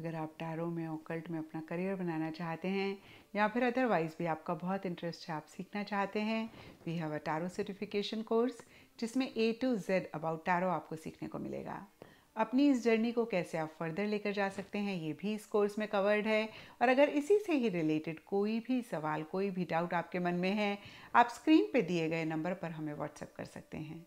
अगर आप टैरो में ओकल्ट में अपना करियर बनाना चाहते हैं या फिर अदरवाइज भी आपका बहुत इंटरेस्ट है आप सीखना चाहते हैं we have a tarot certification course जिसमें A to Z about tarot आपको सीखने को मिलेगा अपनी इस जर्नी को कैसे आप फर्दर लेकर जा सकते हैं ये भी इस कोर्स में कवर्ड है और अगर इसी से ही रिलेटेड कोई भी सवाल कोई भी डाउट आपके मन में है आप स्क्रीन पे दिए गए नंबर पर हमें व्हाट्सएप कर सकते हैं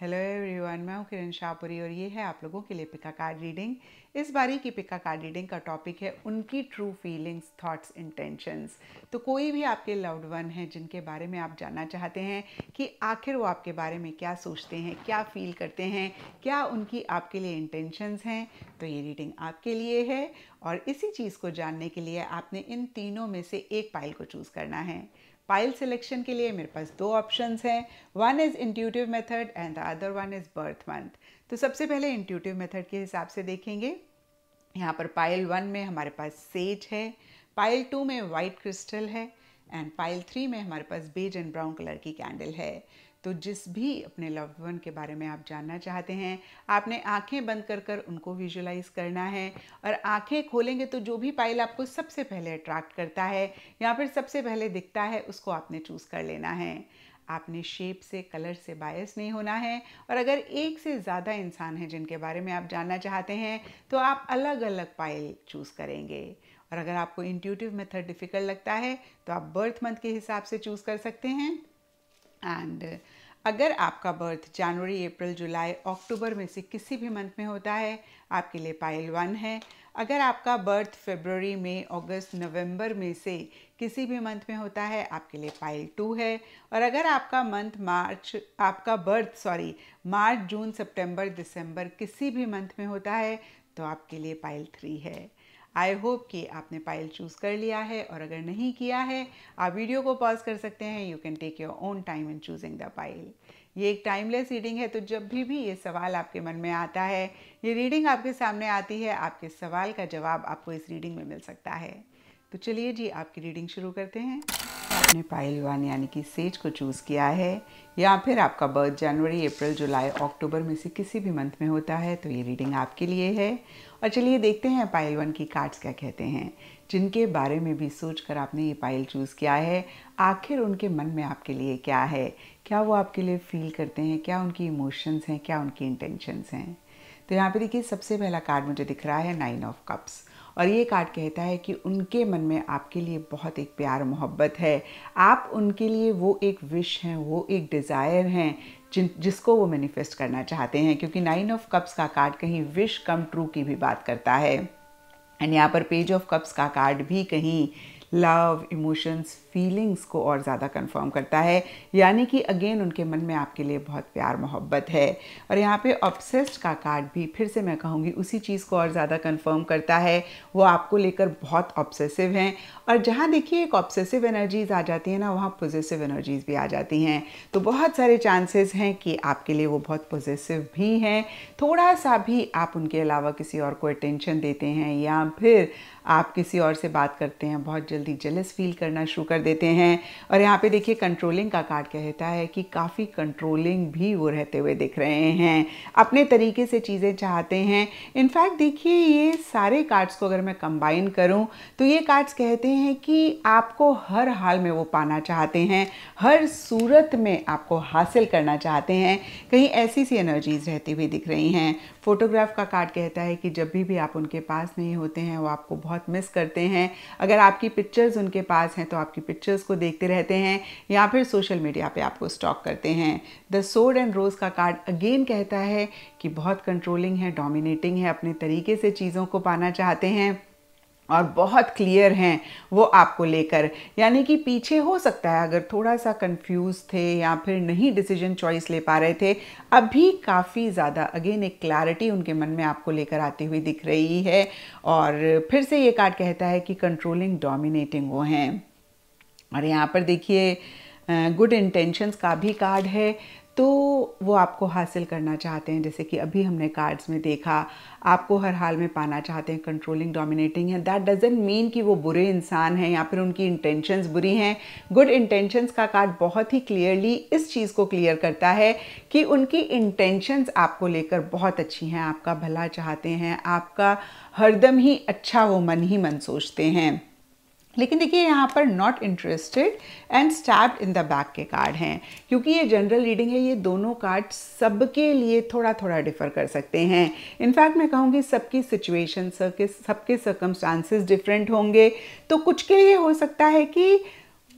हेलो एवरीवन मैं हूँ किरण शाहपुरी और ये है आप लोगों के लिए पिका कार्ड रीडिंग इस बारी की पिका कार्ड रीडिंग का टॉपिक है उनकी ट्रू फीलिंग्स थॉट्स इंटेंशंस तो कोई भी आपके लव्ड वन है जिनके बारे में आप जानना चाहते हैं कि आखिर वो आपके बारे में क्या सोचते हैं क्या फील करते हैं क्या उनकी आपके लिए इंटेंशंस हैं तो ये रीडिंग आपके लिए है और इसी चीज़ को जानने के लिए आपने इन तीनों में से एक पाइल को चूज़ करना है पाइल सिलेक्शन के लिए मेरे पास दो ऑप्शंस हैं one is intuitive method and the other one is birth month तो सबसे पहले इंट्यूटिव मेथड के हिसाब से देखेंगे यहाँ पर पाइल वन में हमारे पास सेज है पाइल टू में वाइट क्रिस्टल है एंड पाइल थ्री में हमारे पास बेज एंड ब्राउन कलर की कैंडल है तो जिस भी अपने लव वन के बारे में आप जानना चाहते हैं आपने आंखें बंद कर कर उनको विजुलाइज करना है और आंखें खोलेंगे तो जो भी पाइल आपको सबसे पहले अट्रैक्ट करता है या फिर सबसे पहले दिखता है उसको आपने चूज़ कर लेना है आपने शेप से कलर से बायस नहीं होना है और अगर एक से ज़्यादा इंसान हैं जिनके बारे में आप जानना चाहते हैं तो आप अलग अलग पाइल चूज़ करेंगे और अगर आपको इंट्यूटिव मेथड डिफ़िकल्ट लगता है तो आप बर्थ मंथ के हिसाब से चूज़ कर सकते हैं एंड अगर आपका बर्थ जनवरी अप्रैल जुलाई अक्टूबर में से किसी भी मंथ में होता है आपके लिए पाइल वन है अगर आपका बर्थ फेबररी में अगस्त नवंबर में से किसी भी मंथ में होता है आपके लिए पाइल टू है और अगर आपका मंथ मार्च आपका बर्थ सॉरी मार्च जून सितंबर दिसंबर किसी भी मंथ में होता है तो आपके लिए पाइल थ्री है आई होप कि आपने पाइल चूज़ कर लिया है और अगर नहीं किया है आप वीडियो को पॉज कर सकते हैं you can take your own time in choosing the pile ये एक टाइमलेस रीडिंग है तो जब भी भी ये सवाल आपके मन में आता है ये रीडिंग आपके सामने आती है आपके सवाल का जवाब आपको इस रीडिंग में मिल सकता है तो चलिए जी आपकी रीडिंग शुरू करते हैं आपने वन यानी कि सेज को चूज़ किया है या फिर आपका बर्थ जनवरी अप्रैल जुलाई अक्टूबर में से किसी भी मंथ में होता है तो ये रीडिंग आपके लिए है और चलिए देखते हैं पाइल वन की कार्ड्स क्या कहते हैं जिनके बारे में भी सोच कर आपने ये पाइल चूज़ किया है आखिर उनके मन में आपके लिए क्या है क्या वो आपके लिए फील करते हैं क्या उनकी इमोशंस हैं क्या उनकी इंटेंशंस हैं तो यहाँ पे देखिए सबसे पहला कार्ड मुझे दिख रहा है नाइन ऑफ कप्स और ये कार्ड कहता है कि उनके मन में आपके लिए बहुत एक प्यार मोहब्बत है आप उनके लिए वो एक विश हैं वो एक डिज़ायर हैं जिन जिसको वो मैनिफेस्ट करना चाहते हैं क्योंकि नाइन ऑफ कप्स का कार्ड कहीं विश कम ट्रू की भी बात करता है एंड यहाँ पर पेज ऑफ कप्स का कार्ड भी कहीं लव इमोशंस फीलिंग्स को और ज़्यादा कंफर्म करता है यानी कि अगेन उनके मन में आपके लिए बहुत प्यार मोहब्बत है और यहाँ पे ऑब्सेस्ड का कार्ड भी फिर से मैं कहूँगी उसी चीज़ को और ज़्यादा कंफर्म करता है वो आपको लेकर बहुत ऑब्सेसिव हैं और जहाँ देखिए एक ऑब्सेसिव एनर्जीज़ आ जाती है ना वहाँ पॉजिटिव एनर्जीज़ भी आ जाती हैं तो बहुत सारे चांसेस हैं कि आपके लिए वो बहुत पॉजिटिव भी हैं थोड़ा सा भी आप उनके अलावा किसी और को अटेंशन देते हैं या फिर आप किसी और से बात करते हैं बहुत जल्दी जेलस फील करना शुरू कर देते हैं और यहाँ पे देखिए कंट्रोलिंग का कार्ड कहता है कि काफ़ी कंट्रोलिंग भी वो रहते हुए दिख रहे हैं अपने तरीके से चीज़ें चाहते हैं इनफैक्ट देखिए ये सारे कार्ड्स को अगर मैं कंबाइन करूँ तो ये कार्ड्स कहते हैं हैं कि आपको हर हाल में वो पाना चाहते हैं हर सूरत में आपको हासिल करना चाहते हैं कहीं ऐसी सी एनर्जीज रहती हुई दिख रही हैं फोटोग्राफ का कार्ड कहता है कि जब भी भी आप उनके पास नहीं होते हैं वो आपको बहुत मिस करते हैं अगर आपकी पिक्चर्स उनके पास हैं तो आपकी पिक्चर्स को देखते रहते हैं या फिर सोशल मीडिया पे आपको स्टॉक करते हैं द सोड एंड रोज़ का कार्ड अगेन कहता है कि बहुत कंट्रोलिंग है डोमिनेटिंग है अपने तरीके से चीज़ों को पाना चाहते हैं और बहुत क्लियर हैं वो आपको लेकर यानी कि पीछे हो सकता है अगर थोड़ा सा कंफ्यूज थे या फिर नहीं डिसीजन चॉइस ले पा रहे थे अभी काफ़ी ज़्यादा अगेन एक क्लैरिटी उनके मन में आपको लेकर आती हुई दिख रही है और फिर से ये कार्ड कहता है कि कंट्रोलिंग डोमिनेटिंग वो हैं और यहाँ पर देखिए गुड इंटेंशंस का भी कार्ड है तो वो आपको हासिल करना चाहते हैं जैसे कि अभी हमने कार्ड्स में देखा आपको हर हाल में पाना चाहते हैं कंट्रोलिंग डोमिनेटिंग है दैट डजेंट मीन कि वो बुरे इंसान हैं या फिर उनकी इंटेंशंस बुरी हैं गुड इंटेंशंस का कार्ड बहुत ही क्लियरली इस चीज़ को क्लियर करता है कि उनकी इंटेंशंस आपको लेकर बहुत अच्छी हैं आपका भला चाहते हैं आपका हरदम ही अच्छा वो मन ही मन सोचते हैं लेकिन देखिए यहाँ पर not interested and stab in the back के कार्ड हैं क्योंकि ये जनरल रीडिंग है ये दोनों कार्ड सबके लिए थोड़ा थोड़ा डिफर कर सकते हैं इनफैक्ट मैं कहूँगी सबकी सिचुएशन सबके सबके सर्कमस्टांसिस डिफरेंट होंगे तो कुछ के लिए हो सकता है कि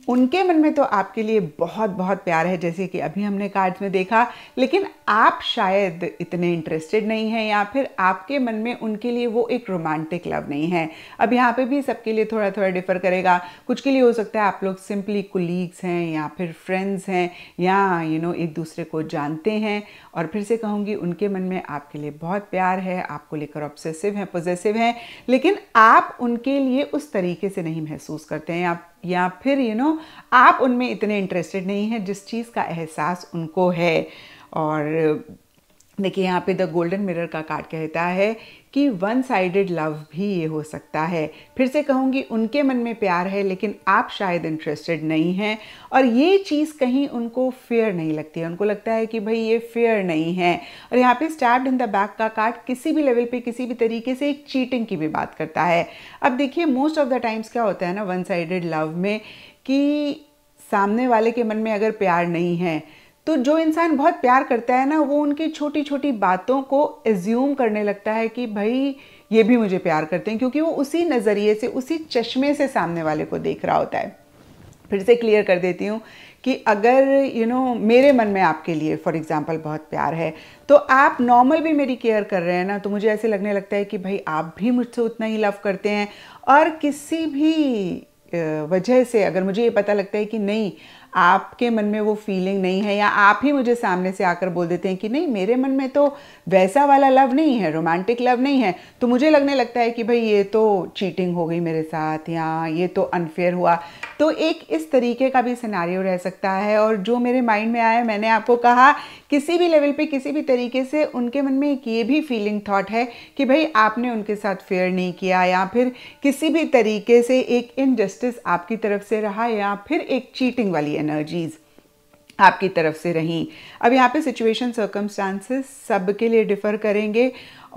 उनके मन में तो आपके लिए बहुत बहुत प्यार है जैसे कि अभी हमने कार्ड्स में देखा लेकिन आप शायद इतने इंटरेस्टेड नहीं हैं या फिर आपके मन में उनके लिए वो एक रोमांटिक लव नहीं है अब यहाँ पे भी सबके लिए थोड़ा थोड़ा डिफर करेगा कुछ के लिए हो सकता है आप लोग सिंपली कुलीग्स हैं या फिर फ्रेंड्स हैं या यू you नो know, एक दूसरे को जानते हैं और फिर से कहूँगी उनके मन में आपके लिए बहुत प्यार है आपको लेकर ऑब्सेसिव हैं पोजेसिव हैं लेकिन आप उनके लिए उस तरीके से नहीं महसूस करते हैं आप या फिर यू you नो know, आप उनमें इतने इंटरेस्टेड नहीं हैं जिस चीज़ का एहसास उनको है और देखिए यहाँ पे द गोल्डन मिरर का कार्ड कहता है कि वन साइडेड लव भी ये हो सकता है फिर से कहूँगी उनके मन में प्यार है लेकिन आप शायद इंटरेस्टेड नहीं हैं और ये चीज़ कहीं उनको फेयर नहीं लगती है उनको लगता है कि भाई ये फेयर नहीं है और यहाँ पे स्टैप्ड इन द बैक का कार्ड किसी भी लेवल पे किसी भी तरीके से एक चीटिंग की भी बात करता है अब देखिए मोस्ट ऑफ द टाइम्स क्या होता है ना वन साइडेड लव में कि सामने वाले के मन में अगर प्यार नहीं है तो जो इंसान बहुत प्यार करता है ना वो उनकी छोटी छोटी बातों को एज्यूम करने लगता है कि भाई ये भी मुझे प्यार करते हैं क्योंकि वो उसी नज़रिए से उसी चश्मे से सामने वाले को देख रहा होता है फिर से क्लियर कर देती हूँ कि अगर यू you नो know, मेरे मन में आपके लिए फॉर एग्ज़ाम्पल बहुत प्यार है तो आप नॉर्मल भी मेरी केयर कर रहे हैं ना तो मुझे ऐसे लगने लगता है कि भाई आप भी मुझसे उतना ही लव करते हैं और किसी भी वजह से अगर मुझे ये पता लगता है कि नहीं आपके मन में वो फीलिंग नहीं है या आप ही मुझे सामने से आकर बोल देते हैं कि नहीं मेरे मन में तो वैसा वाला लव नहीं है रोमांटिक लव नहीं है तो मुझे लगने लगता है कि भाई ये तो चीटिंग हो गई मेरे साथ या ये तो अनफेयर हुआ तो एक इस तरीके का भी सिनारियो रह सकता है और जो मेरे माइंड में आया मैंने आपको कहा किसी भी लेवल पे किसी भी तरीके से उनके मन में एक ये भी फीलिंग थॉट है कि भाई आपने उनके साथ फेयर नहीं किया या फिर किसी भी तरीके से एक इनजस्टिस आपकी तरफ से रहा या फिर एक चीटिंग वाली एनर्जीज़ आपकी तरफ से रहीं अब यहाँ पे सिचुएशन सर्कमस्टांसेस सब के लिए डिफ़र करेंगे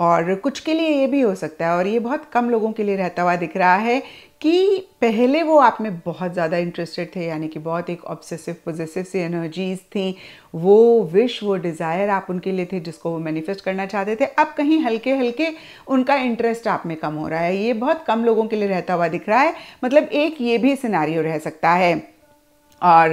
और कुछ के लिए ये भी हो सकता है और ये बहुत कम लोगों के लिए रहता हुआ दिख रहा है कि पहले वो आप में बहुत ज़्यादा इंटरेस्टेड थे यानी कि बहुत एक ऑब्सेसिव पोजेसिव सी एनर्जीज थी वो विश वो डिज़ायर आप उनके लिए थे जिसको वो मैनिफेस्ट करना चाहते थे अब कहीं हल्के हल्के उनका इंटरेस्ट आप में कम हो रहा है ये बहुत कम लोगों के लिए रहता हुआ दिख रहा है मतलब एक ये भी सिनारियो रह सकता है और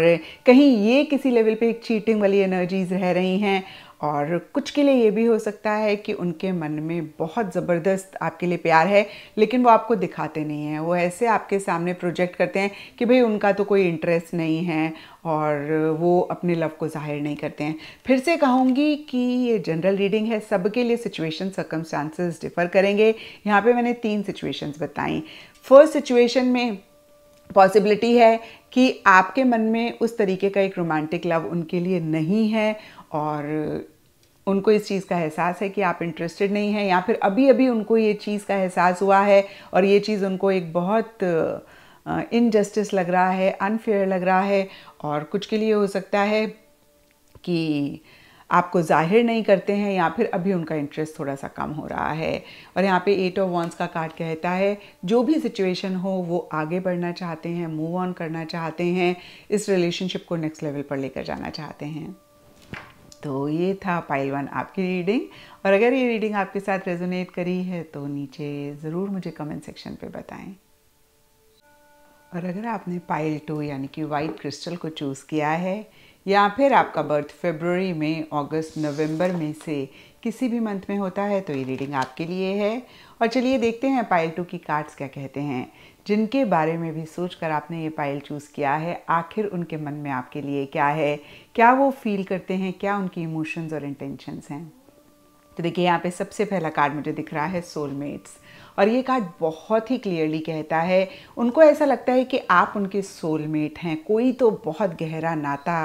कहीं ये किसी लेवल पे चीटिंग वाली एनर्जीज़ रह रही हैं और कुछ के लिए ये भी हो सकता है कि उनके मन में बहुत ज़बरदस्त आपके लिए प्यार है लेकिन वो आपको दिखाते नहीं हैं वो ऐसे आपके सामने प्रोजेक्ट करते हैं कि भाई उनका तो कोई इंटरेस्ट नहीं है और वो अपने लव को जाहिर नहीं करते हैं फिर से कहूँगी कि ये जनरल रीडिंग है सबके लिए सिचुएशन सर्कमस्टांसेस डिफ़र करेंगे यहाँ पे मैंने तीन सिचुएशंस बताई फर्स्ट सिचुएशन में पॉसिबिलिटी है कि आपके मन में उस तरीके का एक रोमांटिक लव उनके लिए नहीं है और उनको इस चीज़ का एहसास है कि आप इंटरेस्टेड नहीं हैं या फिर अभी अभी उनको ये चीज़ का एहसास हुआ है और ये चीज़ उनको एक बहुत इनजस्टिस लग रहा है अनफेयर लग रहा है और कुछ के लिए हो सकता है कि आपको जाहिर नहीं करते हैं या फिर अभी उनका इंटरेस्ट थोड़ा सा कम हो रहा है और यहाँ पे एट ऑफ वॉन्स का कार्ड कहता है जो भी सिचुएशन हो वो आगे बढ़ना चाहते हैं मूव ऑन करना चाहते हैं इस रिलेशनशिप को नेक्स्ट लेवल पर लेकर जाना चाहते हैं तो ये था पाइल वन आपकी रीडिंग और अगर ये रीडिंग आपके साथ रेजोनेट करी है तो नीचे ज़रूर मुझे कमेंट सेक्शन पे बताएं और अगर आपने पाइल टू यानी कि वाइट क्रिस्टल को चूज़ किया है या फिर आपका बर्थ फेबररी में अगस्त नवंबर में से किसी भी मंथ में होता है तो ये रीडिंग आपके लिए है और चलिए देखते हैं पाइल टू की कार्ड्स क्या कहते हैं जिनके बारे में भी सोचकर आपने ये पाइल चूज़ किया है आखिर उनके मन में आपके लिए क्या है क्या वो फील करते हैं क्या उनकी इमोशंस और इंटेंशंस हैं तो देखिए यहाँ पे सबसे पहला कार्ड मुझे दिख रहा है सोलमेट्स और ये कार्ड बहुत ही क्लियरली कहता है उनको ऐसा लगता है कि आप उनके सोलमेट हैं कोई तो बहुत गहरा नाता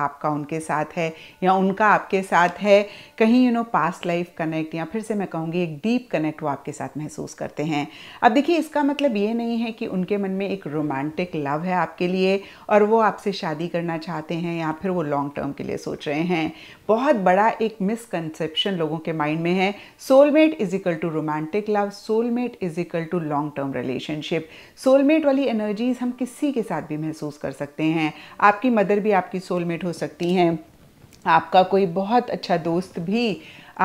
आपका उनके साथ है या उनका आपके साथ है कहीं you know past life connect या फिर से मैं कहूँगी एक डीप कनेक्ट वो आपके साथ महसूस करते हैं अब देखिए इसका मतलब ये नहीं है कि उनके मन में एक रोमांटिक लव है आपके लिए और वो आपसे शादी करना चाहते हैं या फिर वो लॉन्ग टर्म के लिए सोच रहे हैं बहुत बड़ा एक मिसकनसेप्शन लोगों के माइंड में है soulmate is equal to romantic love soulmate is equal to long term relationship soulmate वाली एनर्जीज हम किसी के साथ भी महसूस कर सकते हैं आपकी मदर भी आपकी सोलमेट हो हो सकती हैं आपका कोई बहुत अच्छा दोस्त भी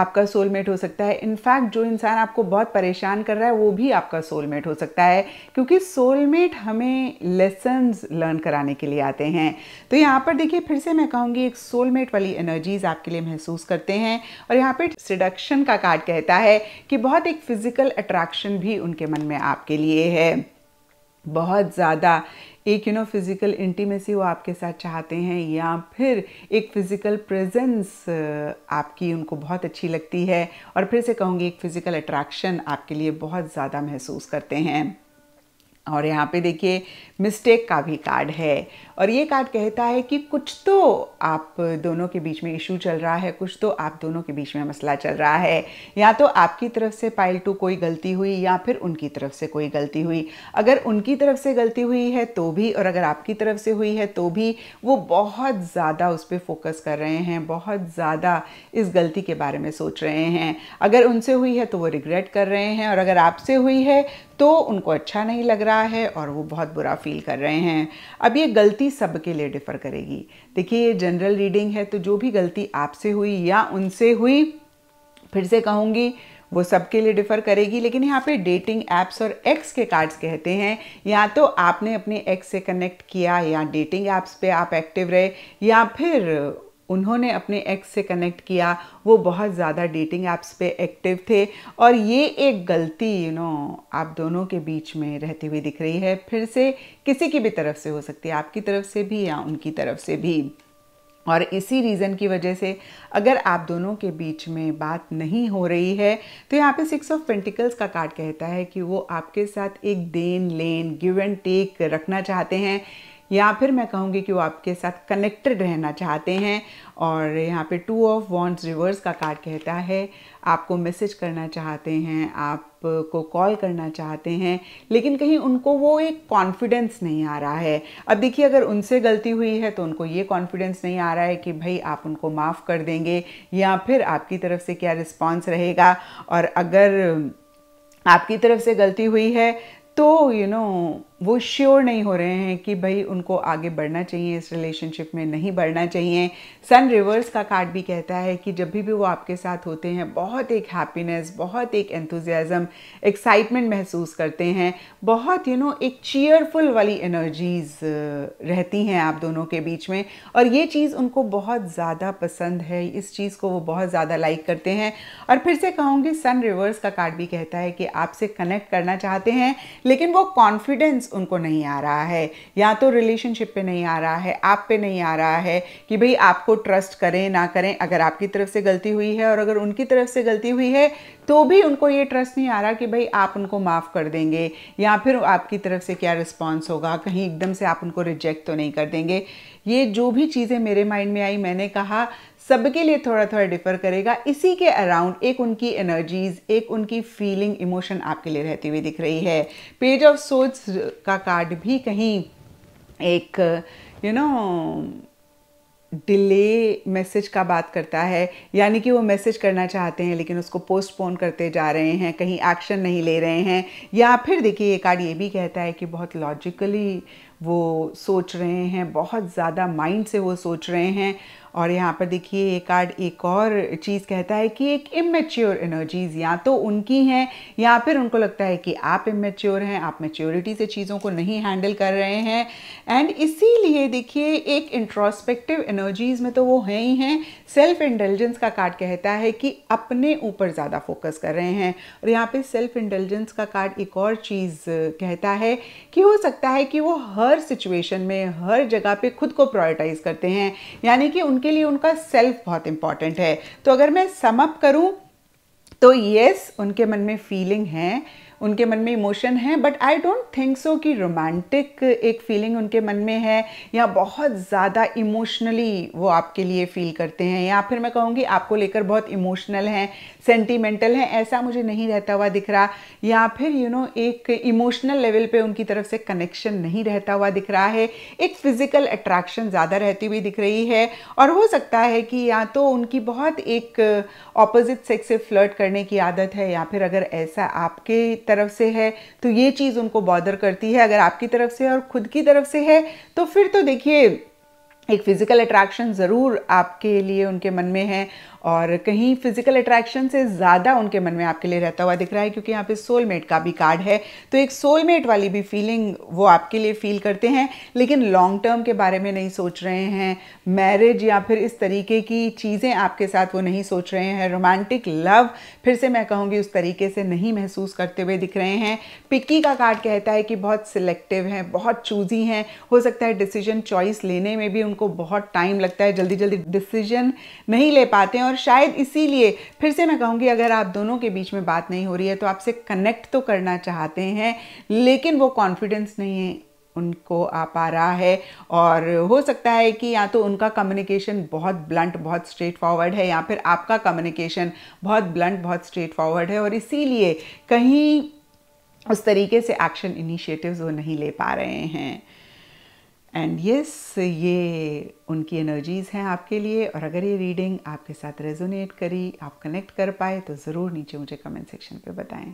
आपका सोलमेट हो सकता है इनफैक्ट जो इंसान आपको बहुत परेशान कर रहा है वो भी आपका सोलमेट हो सकता है क्योंकि सोलमेट हमें लेसन्स लर्न कराने के लिए आते हैं तो यहाँ पर देखिए फिर से मैं कहूँगी एक सोलमेट वाली एनर्जीज आपके लिए महसूस करते हैं और यहाँ पर सिडक्शन का कार्ड कहता है कि बहुत एक फिज़िकल अट्रैक्शन भी उनके मन में आपके लिए है बहुत ज़्यादा एक यू नो फिज़िकल इंटीमेसी वो आपके साथ चाहते हैं या फिर एक फ़िज़िकल प्रेजेंस uh, आपकी उनको बहुत अच्छी लगती है और फिर से कहूँगी एक फ़िज़िकल अट्रैक्शन आपके लिए बहुत ज़्यादा महसूस करते हैं और यहाँ पे देखिए मिस्टेक का भी कार्ड है और ये कार्ड कहता है कि कुछ तो आप दोनों के बीच में इशू चल रहा है कुछ तो आप दोनों के बीच में मसला चल रहा है या तो आपकी तरफ से पाइल टू कोई गलती हुई या फिर उनकी तरफ से कोई गलती हुई अगर उनकी तरफ से गलती हुई है तो भी और अगर आपकी तरफ से हुई है तो भी वो बहुत ज़्यादा उस पर फोकस कर रहे हैं बहुत ज़्यादा इस गलती के बारे में सोच रहे हैं अगर उनसे हुई है तो वो रिग्रेट कर रहे हैं और अगर आपसे हुई है तो उनको अच्छा नहीं लग रहा रहा है और वो बहुत बुरा फील कर रहे हैं अब ये गलती सबके लिए डिफ़र करेगी देखिए ये जनरल रीडिंग है तो जो भी गलती आपसे हुई या उनसे हुई फिर से कहूँगी वो सबके लिए डिफ़र करेगी लेकिन यहाँ पे डेटिंग एप्स और एक्स के कार्ड्स कहते हैं या तो आपने अपने एक्स से कनेक्ट किया या डेटिंग एप्स पे आप एक्टिव रहे या फिर उन्होंने अपने एक्स से कनेक्ट किया वो बहुत ज़्यादा डेटिंग ऐप्स पे एक्टिव थे और ये एक गलती यू you नो know, आप दोनों के बीच में रहती हुई दिख रही है फिर से किसी की भी तरफ से हो सकती है आपकी तरफ से भी या उनकी तरफ से भी और इसी रीज़न की वजह से अगर आप दोनों के बीच में बात नहीं हो रही है तो यहाँ पे सिक्स ऑफ पेंटिकल्स का कार्ड कहता है कि वो आपके साथ एक देन लेन गिव एंड टेक रखना चाहते हैं या फिर मैं कहूँगी कि वो आपके साथ कनेक्टेड रहना चाहते हैं और यहाँ पे टू ऑफ वॉन्ट्स रिवर्स का कार्ड कहता है आपको मैसेज करना चाहते हैं आपको कॉल करना चाहते हैं लेकिन कहीं उनको वो एक कॉन्फिडेंस नहीं आ रहा है अब देखिए अगर उनसे गलती हुई है तो उनको ये कॉन्फिडेंस नहीं आ रहा है कि भाई आप उनको माफ़ कर देंगे या फिर आपकी तरफ से क्या रिस्पॉन्स रहेगा और अगर आपकी तरफ से गलती हुई है तो यू you नो know, वो श्योर नहीं हो रहे हैं कि भाई उनको आगे बढ़ना चाहिए इस रिलेशनशिप में नहीं बढ़ना चाहिए सन रिवर्स का कार्ड भी कहता है कि जब भी भी वो आपके साथ होते हैं बहुत एक हैप्पीनेस बहुत एक एंथुजियाज़म एक्साइटमेंट महसूस करते हैं बहुत यू you नो know, एक चीयरफुल वाली एनर्जीज रहती हैं आप दोनों के बीच में और ये चीज़ उनको बहुत ज़्यादा पसंद है इस चीज़ को वो बहुत ज़्यादा लाइक करते हैं और फिर से कहूँगी सन रिवर्स का कार्ड भी कहता है कि आपसे कनेक्ट करना चाहते हैं लेकिन वो कॉन्फिडेंस कॉन्फिडेंस उनको नहीं आ रहा है या तो रिलेशनशिप पे नहीं आ रहा है आप पे नहीं आ रहा है कि भाई आपको ट्रस्ट करें ना करें अगर आपकी तरफ से गलती हुई है और अगर उनकी तरफ से गलती हुई है तो भी उनको ये ट्रस्ट नहीं आ रहा कि भाई आप उनको माफ़ कर देंगे या फिर आपकी तरफ से क्या रिस्पॉन्स होगा कहीं एकदम से आप उनको रिजेक्ट तो नहीं कर देंगे ये जो भी चीज़ें मेरे माइंड में आई मैंने कहा सबके लिए थोड़ा थोड़ा डिफर करेगा इसी के अराउंड एक उनकी एनर्जीज एक उनकी फीलिंग इमोशन आपके लिए रहती हुई दिख रही है पेज ऑफ सोच का कार्ड भी कहीं एक you you know know, delay message का बात करता है यानी कि वो मैसेज करना चाहते हैं लेकिन उसको पोस्टपोन करते जा रहे हैं कहीं एक्शन नहीं ले रहे हैं या फिर देखिए ये कार्ड ये भी कहता है कि बहुत लॉजिकली वो सोच रहे हैं बहुत ज़्यादा माइंड से वो सोच रहे हैं और यहाँ पर देखिए ये कार्ड एक और चीज़ कहता है कि एक इमेच्योर एनर्जीज या तो उनकी हैं या फिर उनको लगता है कि आप इमेच्योर हैं आप मेच्योरिटी से चीज़ों को नहीं हैंडल कर रहे हैं एंड इसीलिए देखिए एक इंट्रोस्पेक्टिव एनर्जीज में तो वो हैं ही हैं सेल्फ इंटेलिजेंस का कार्ड कहता है कि अपने ऊपर ज़्यादा फोकस कर रहे हैं और यहाँ पर सेल्फ इंटेलिजेंस का कार्ड एक और चीज़ कहता है कि हो सकता है कि वो हर सिचुएशन में हर जगह पर खुद को प्रायोरिटाइज करते हैं यानी कि उनके उनके लिए उनका सेल्फ बहुत इंपॉर्टेंट है तो अगर मैं समअप करूँ तो यस उनके मन में फीलिंग है उनके मन में इमोशन है but I don't think so कि रोमांटिक एक फीलिंग उनके मन में है या बहुत ज़्यादा इमोशनली वो आपके लिए फील करते हैं या फिर मैं कहूँगी आपको लेकर बहुत इमोशनल हैं सेंटिमेंटल हैं ऐसा मुझे नहीं रहता हुआ दिख रहा या फिर यू you नो know, एक इमोशनल लेवल पे उनकी तरफ से कनेक्शन नहीं रहता हुआ दिख रहा है एक फ़िज़िकल अट्रैक्शन ज़्यादा रहती हुई दिख रही है और हो सकता है कि या तो उनकी बहुत एक ऑपोजिट सेक्स से फ्लर्ट करने की आदत है या फिर अगर ऐसा आपके तरफ तरफ से है तो ये चीज़ उनको बॉदर करती है अगर आपकी तरफ से और खुद की तरफ से है तो फिर तो देखिए एक फ़िज़िकल अट्रैक्शन ज़रूर आपके लिए उनके मन में है और कहीं फिजिकल अट्रैक्शन से ज़्यादा उनके मन में आपके लिए रहता हुआ दिख रहा है क्योंकि यहाँ पे सोलमेट का भी कार्ड है तो एक सोलमेट वाली भी फीलिंग वो आपके लिए फील करते हैं लेकिन लॉन्ग टर्म के बारे में नहीं सोच रहे हैं मैरिज या फिर इस तरीके की चीज़ें आपके साथ वो नहीं सोच रहे हैं रोमांटिक लव फिर से मैं कहूँगी उस तरीके से नहीं महसूस करते हुए दिख रहे हैं पिक्की का कार्ड कहता है कि बहुत सिलेक्टिव हैं बहुत चूजी हैं हो सकता है डिसीजन चॉइस लेने में भी उनको बहुत टाइम लगता है जल्दी जल्दी डिसीजन नहीं ले पाते हैं और और शायद इसीलिए फिर से मैं कहूँगी अगर आप दोनों के बीच में बात नहीं हो रही है तो आपसे कनेक्ट तो करना चाहते हैं लेकिन वो कॉन्फिडेंस नहीं है उनको आ पा रहा है और हो सकता है कि या तो उनका कम्युनिकेशन बहुत ब्लंट बहुत स्ट्रेट फॉरवर्ड है या फिर आपका कम्युनिकेशन बहुत ब्लंट बहुत स्ट्रेट फॉरवर्ड है और इसीलिए कहीं उस तरीके से एक्शन इनिशिएटिव्स वो नहीं ले पा रहे हैं एंड यस yes, ये उनकी एनर्जीज़ हैं आपके लिए और अगर ये रीडिंग आपके साथ रेजोनेट करी आप कनेक्ट कर पाए तो ज़रूर नीचे मुझे कमेंट सेक्शन पे बताएं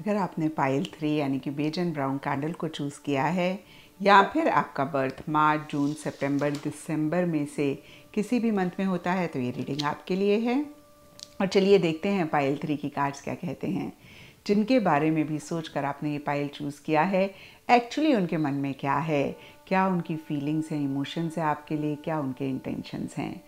अगर आपने पाइल थ्री यानी कि बेज एंड ब्राउन कैंडल को चूज़ किया है या फिर आपका बर्थ मार्च जून सितंबर दिसंबर में से किसी भी मंथ में होता है तो ये रीडिंग आपके लिए है और चलिए देखते हैं पाइल थ्री की कार्ड्स क्या कहते हैं जिनके बारे में भी सोचकर आपने ये पाइल चूज़ किया है एक्चुअली उनके मन में क्या है क्या उनकी फीलिंग्स हैं इमोशंस हैं आपके लिए क्या उनके इंटेंशंस हैं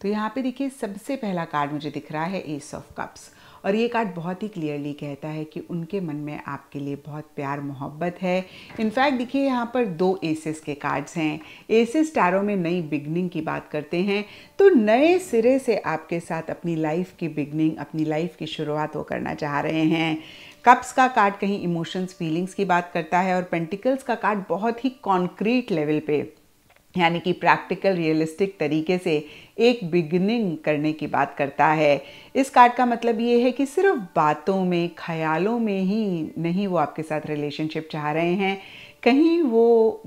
तो यहाँ पे देखिए सबसे पहला कार्ड मुझे दिख रहा है एस ऑफ कप्स और ये कार्ड बहुत ही क्लियरली कहता है कि उनके मन में आपके लिए बहुत प्यार मोहब्बत है इनफैक्ट देखिए यहाँ पर दो एसेस के कार्ड्स हैं एसेस टैरो में नई बिगनिंग की बात करते हैं तो नए सिरे से आपके साथ अपनी लाइफ की बिगनिंग अपनी लाइफ की शुरुआत वो करना चाह रहे हैं कप्स का कार्ड कहीं इमोशंस फीलिंग्स की बात करता है और पेंटिकल्स का कार्ड बहुत ही कॉन्क्रीट लेवल पे यानी कि प्रैक्टिकल रियलिस्टिक तरीके से एक बिगनिंग करने की बात करता है इस कार्ड का मतलब ये है कि सिर्फ बातों में ख्यालों में ही नहीं वो आपके साथ रिलेशनशिप चाह रहे हैं कहीं वो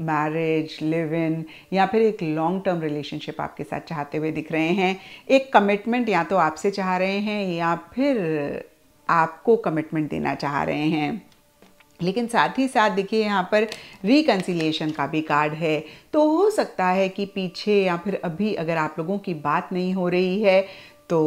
मैरिज लिव इन या फिर एक लॉन्ग टर्म रिलेशनशिप आपके साथ चाहते हुए दिख रहे हैं एक कमिटमेंट या तो आपसे चाह रहे हैं या फिर आपको कमिटमेंट देना चाह रहे हैं लेकिन साथ ही साथ देखिए यहाँ पर रिकन्सिलिएशन का भी कार्ड है तो हो सकता है कि पीछे या फिर अभी अगर आप लोगों की बात नहीं हो रही है तो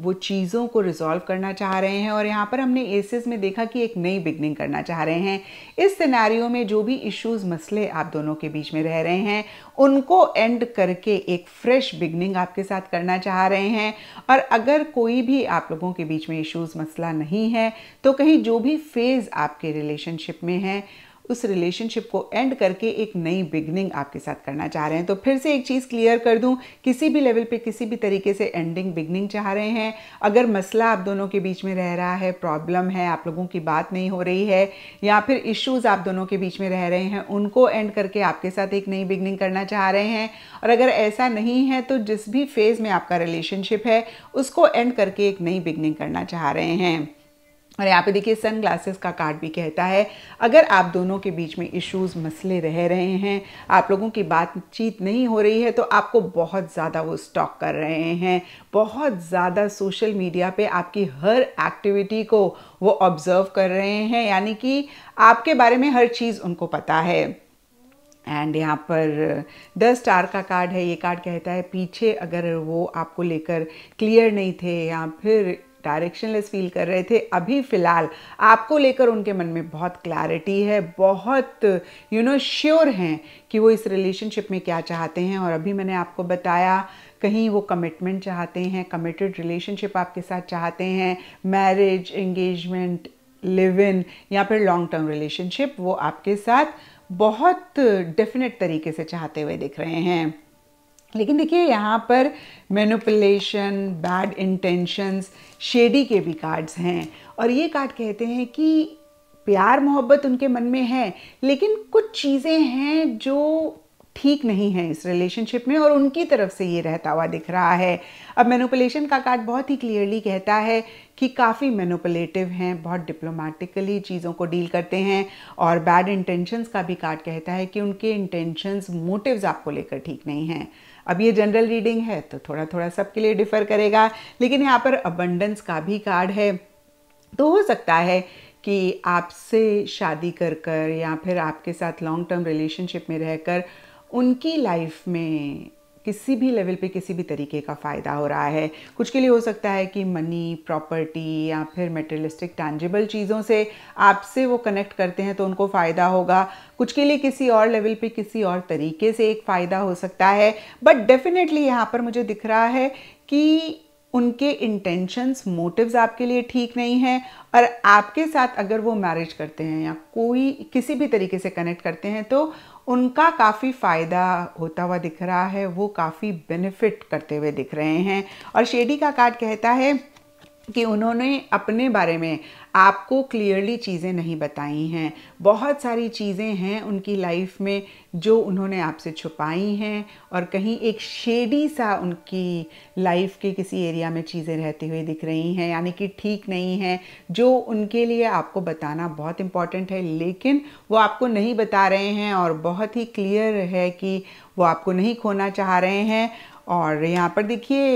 वो चीज़ों को रिजॉल्व करना चाह रहे हैं और यहाँ पर हमने एसेस में देखा कि एक नई बिगनिंग करना चाह रहे हैं इस सिनेरियो में जो भी इश्यूज मसले आप दोनों के बीच में रह रहे हैं उनको एंड करके एक फ्रेश बिगनिंग आपके साथ करना चाह रहे हैं और अगर कोई भी आप लोगों के बीच में इश्यूज मसला नहीं है तो कहीं जो भी फेज़ आपके रिलेशनशिप में है उस रिलेशनशिप को एंड करके एक नई बिगनिंग आपके साथ करना चाह रहे हैं तो फिर से एक चीज़ क्लियर कर दूं किसी भी लेवल पे किसी भी तरीके से एंडिंग बिगनिंग चाह रहे हैं अगर मसला आप दोनों के बीच में रह रहा है प्रॉब्लम है आप लोगों की बात नहीं हो रही है या फिर इश्यूज़ आप दोनों के बीच में रह रहे हैं उनको एंड करके आपके साथ एक नई बिगनिंग करना चाह रहे हैं और अगर ऐसा नहीं है तो जिस भी फेज़ में आपका रिलेशनशिप है उसको एंड करके एक नई बिगनिंग करना चाह रहे हैं और यहाँ पे देखिए सन ग्लासेस का कार्ड भी कहता है अगर आप दोनों के बीच में इश्यूज मसले रह रहे हैं आप लोगों की बातचीत नहीं हो रही है तो आपको बहुत ज़्यादा वो स्टॉक कर रहे हैं बहुत ज़्यादा सोशल मीडिया पे आपकी हर एक्टिविटी को वो ऑब्ज़र्व कर रहे हैं यानी कि आपके बारे में हर चीज़ उनको पता है एंड यहाँ पर द स्टार का कार्ड है ये कार्ड कहता है पीछे अगर वो आपको लेकर क्लियर नहीं थे या फिर डायरेक्शनलेस फील कर रहे थे अभी फ़िलहाल आपको लेकर उनके मन में बहुत क्लैरिटी है बहुत यू नो श्योर हैं कि वो इस रिलेशनशिप में क्या चाहते हैं और अभी मैंने आपको बताया कहीं वो कमिटमेंट चाहते हैं कमिटेड रिलेशनशिप आपके साथ चाहते हैं मैरिज एंगेजमेंट लिव इन या फिर लॉन्ग टर्म रिलेशनशिप वो आपके साथ बहुत डेफिनेट तरीके से चाहते हुए दिख रहे हैं लेकिन देखिए यहाँ पर मैनुपलेशन बैड इंटेंशंस शेडी के भी कार्ड्स हैं और ये कार्ड कहते हैं कि प्यार मोहब्बत उनके मन में है लेकिन कुछ चीज़ें हैं जो ठीक नहीं है इस रिलेशनशिप में और उनकी तरफ से ये रहता हुआ दिख रहा है अब मैनुपलेशन का कार्ड बहुत ही क्लियरली कहता है कि काफ़ी मैनुपलेटिव हैं बहुत डिप्लोमेटिकली चीज़ों को डील करते हैं और बैड इंटेंशंस का भी कार्ड कहता है कि उनके इंटेंशंस मोटिव्स आपको लेकर ठीक नहीं हैं अब ये जनरल रीडिंग है तो थोड़ा थोड़ा सबके लिए डिफर करेगा लेकिन यहाँ पर अबंडेंस का भी कार्ड है तो हो सकता है कि आपसे शादी कर कर या फिर आपके साथ लॉन्ग टर्म रिलेशनशिप में रहकर उनकी लाइफ में किसी भी लेवल पे किसी भी तरीके का फ़ायदा हो रहा है कुछ के लिए हो सकता है कि मनी प्रॉपर्टी या फिर मेटेरियलिस्टिक टैंजिबल चीज़ों से आपसे वो कनेक्ट करते हैं तो उनको फ़ायदा होगा कुछ के लिए किसी और लेवल पे किसी और तरीके से एक फ़ायदा हो सकता है बट डेफिनेटली यहाँ पर मुझे दिख रहा है कि उनके इंटेंशंस मोटिव्स आपके लिए ठीक नहीं हैं और आपके साथ अगर वो मैरिज करते हैं या कोई किसी भी तरीके से कनेक्ट करते हैं तो उनका काफ़ी फ़ायदा होता हुआ दिख रहा है वो काफ़ी बेनिफिट करते हुए दिख रहे हैं और शेडी का कार्ड कहता है कि उन्होंने अपने बारे में आपको क्लियरली चीज़ें नहीं बताई हैं बहुत सारी चीज़ें हैं उनकी लाइफ में जो उन्होंने आपसे छुपाई हैं और कहीं एक शेडी सा उनकी लाइफ के किसी एरिया में चीज़ें रहती हुई दिख रही हैं यानी कि ठीक नहीं है जो उनके लिए आपको बताना बहुत इम्पॉर्टेंट है लेकिन वो आपको नहीं बता रहे हैं और बहुत ही क्लियर है कि वो आपको नहीं खोना चाह रहे हैं और यहाँ पर देखिए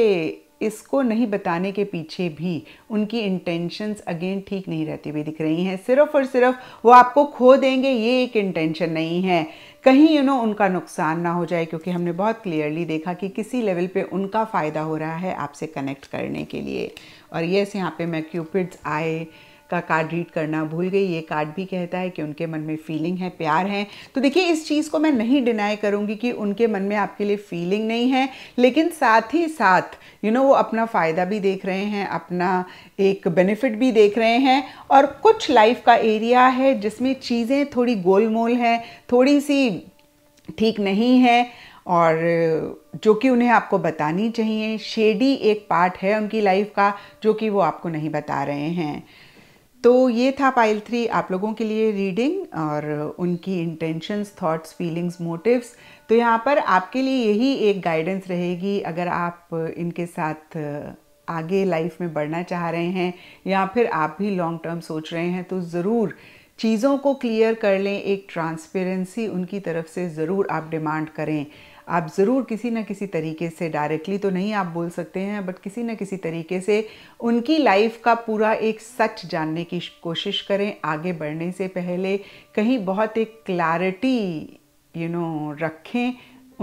इसको नहीं बताने के पीछे भी उनकी इंटेंशंस अगेन ठीक नहीं रहती हुई दिख रही हैं सिर्फ और सिर्फ वो आपको खो देंगे ये एक इंटेंशन नहीं है कहीं यू you नो know, उनका नुकसान ना हो जाए क्योंकि हमने बहुत क्लियरली देखा कि किसी लेवल पे उनका फ़ायदा हो रहा है आपसे कनेक्ट करने के लिए और येस यहाँ पे मैं क्यूपिड्स आए का कार्ड रीड करना भूल गई ये कार्ड भी कहता है कि उनके मन में फीलिंग है प्यार है तो देखिए इस चीज़ को मैं नहीं डिनाई करूँगी कि उनके मन में आपके लिए फीलिंग नहीं है लेकिन साथ ही साथ यू you नो know, वो अपना फ़ायदा भी देख रहे हैं अपना एक बेनिफिट भी देख रहे हैं और कुछ लाइफ का एरिया है जिसमें चीज़ें थोड़ी गोलमोल हैं थोड़ी सी ठीक नहीं है और जो कि उन्हें आपको बतानी चाहिए शेडी एक पार्ट है उनकी लाइफ का जो कि वो आपको नहीं बता रहे हैं तो ये था पाइल थ्री आप लोगों के लिए रीडिंग और उनकी इंटेंशंस थॉट्स फीलिंग्स मोटिव्स तो यहाँ पर आपके लिए यही एक गाइडेंस रहेगी अगर आप इनके साथ आगे लाइफ में बढ़ना चाह रहे हैं या फिर आप भी लॉन्ग टर्म सोच रहे हैं तो ज़रूर चीज़ों को क्लियर कर लें एक ट्रांसपेरेंसी उनकी तरफ से ज़रूर आप डिमांड करें आप ज़रूर किसी न किसी तरीके से डायरेक्टली तो नहीं आप बोल सकते हैं बट किसी न किसी तरीके से उनकी लाइफ का पूरा एक सच जानने की कोशिश करें आगे बढ़ने से पहले कहीं बहुत एक क्लैरिटी यू नो रखें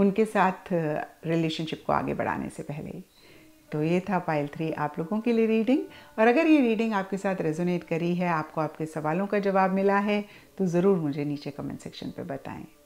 उनके साथ रिलेशनशिप को आगे बढ़ाने से पहले तो ये था पाइल थ्री आप लोगों के लिए रीडिंग और अगर ये रीडिंग आपके साथ रेजोनेट करी है आपको आपके सवालों का जवाब मिला है तो ज़रूर मुझे नीचे कमेंट सेक्शन पर बताएं